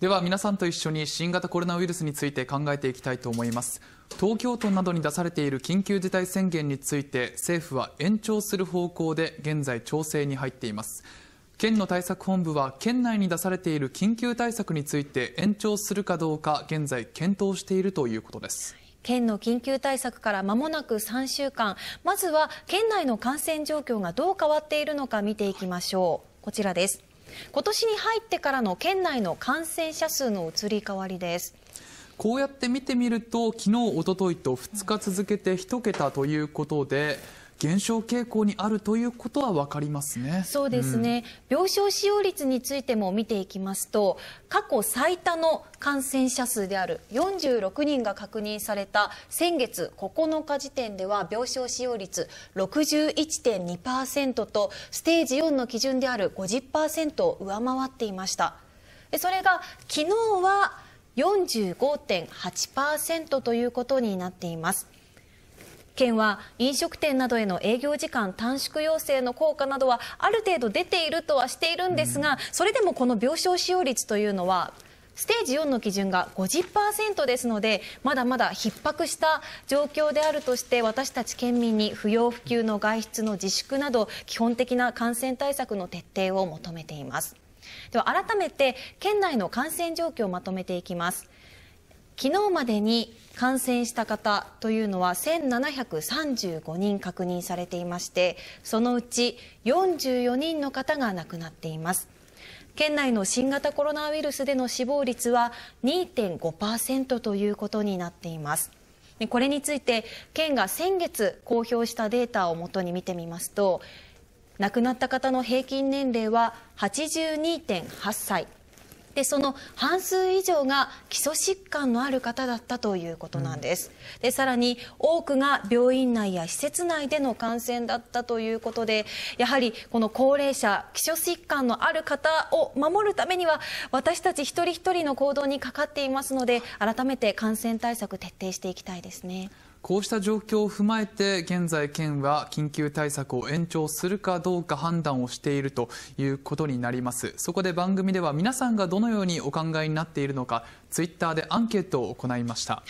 では皆さんと一緒に新型コロナウイルスについて考えていきたいと思います東京都などに出されている緊急事態宣言について政府は延長する方向で現在調整に入っています県の対策本部は県内に出されている緊急対策について延長するかどうか現在検討しているということです県の緊急対策から間もなく3週間まずは県内の感染状況がどう変わっているのか見ていきましょうこちらです今年に入ってからの県内の感染者数の移り変わりですこうやって見てみると昨日おとといと2日続けて1桁ということで、うん減少傾向にあるということは分かりますねそうですね、うん、病床使用率についても見ていきますと過去最多の感染者数である46人が確認された先月9日時点では病床使用率61.2%とステージ4の基準である50%を上回っていましたそれが昨日は45.8%ということになっています県は飲食店などへの営業時間短縮要請の効果などはある程度出ているとはしているんですが、それでもこの病床使用率というのはステージ4の基準が50%ですのでまだまだ逼迫した状況であるとして私たち県民に不要不急の外出の自粛など基本的な感染対策の徹底を求めていますでは改めて県内の感染状況をまとめていきます昨日までに感染した方というのは1735人確認されていましてそのうち44人の方が亡くなっています県内の新型コロナウイルスでの死亡率は2.5%ということになっていますこれについて県が先月公表したデータをもとに見てみますと亡くなった方の平均年齢は82.8歳でその半数以上が基礎疾患のある方だったということなんです、うん、でさらに多くが病院内や施設内での感染だったということでやはりこの高齢者基礎疾患のある方を守るためには私たち一人一人の行動にかかっていますので改めて感染対策徹底していきたいですね。こうした状況を踏まえて現在県は緊急対策を延長するかどうか判断をしているということになりますそこで番組では皆さんがどのようにお考えになっているのかツイッターでアンケートを行いました、はい、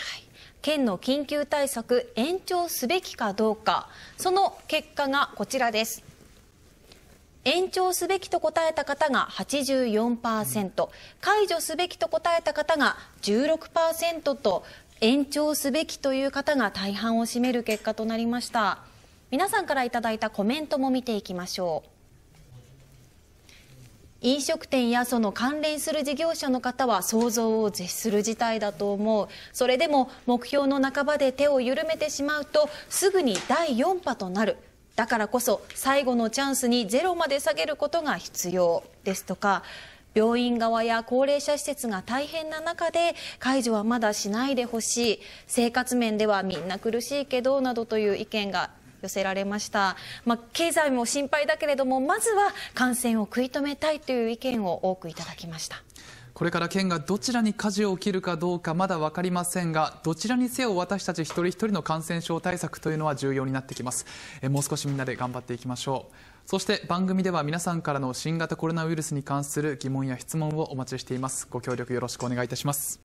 県の緊急対策延長すべきかどうかその結果がこちらです延長すべきと答えた方が84%、解除すべきと答えた方が16%と延長すべきという方が大半を占める結果となりました皆さんからいただいたコメントも見ていきましょう飲食店やその関連する事業者の方は想像を絶する事態だと思うそれでも目標の半ばで手を緩めてしまうとすぐに第4波となるだからこそ最後のチャンスにゼロまで下げることが必要ですとか病院側や高齢者施設が大変な中で解除はまだしないでほしい生活面ではみんな苦しいけどなどという意見が寄せられました、まあ、経済も心配だけれどもまずは感染を食い止めたいという意見を多くいただきました。これから県がどちらに舵を切るかどうかまだ分かりませんがどちらにせよ私たち一人一人の感染症対策というのは重要になってきますえもう少しみんなで頑張っていきましょうそして番組では皆さんからの新型コロナウイルスに関する疑問や質問をお待ちしていますご協力よろしくお願いいたします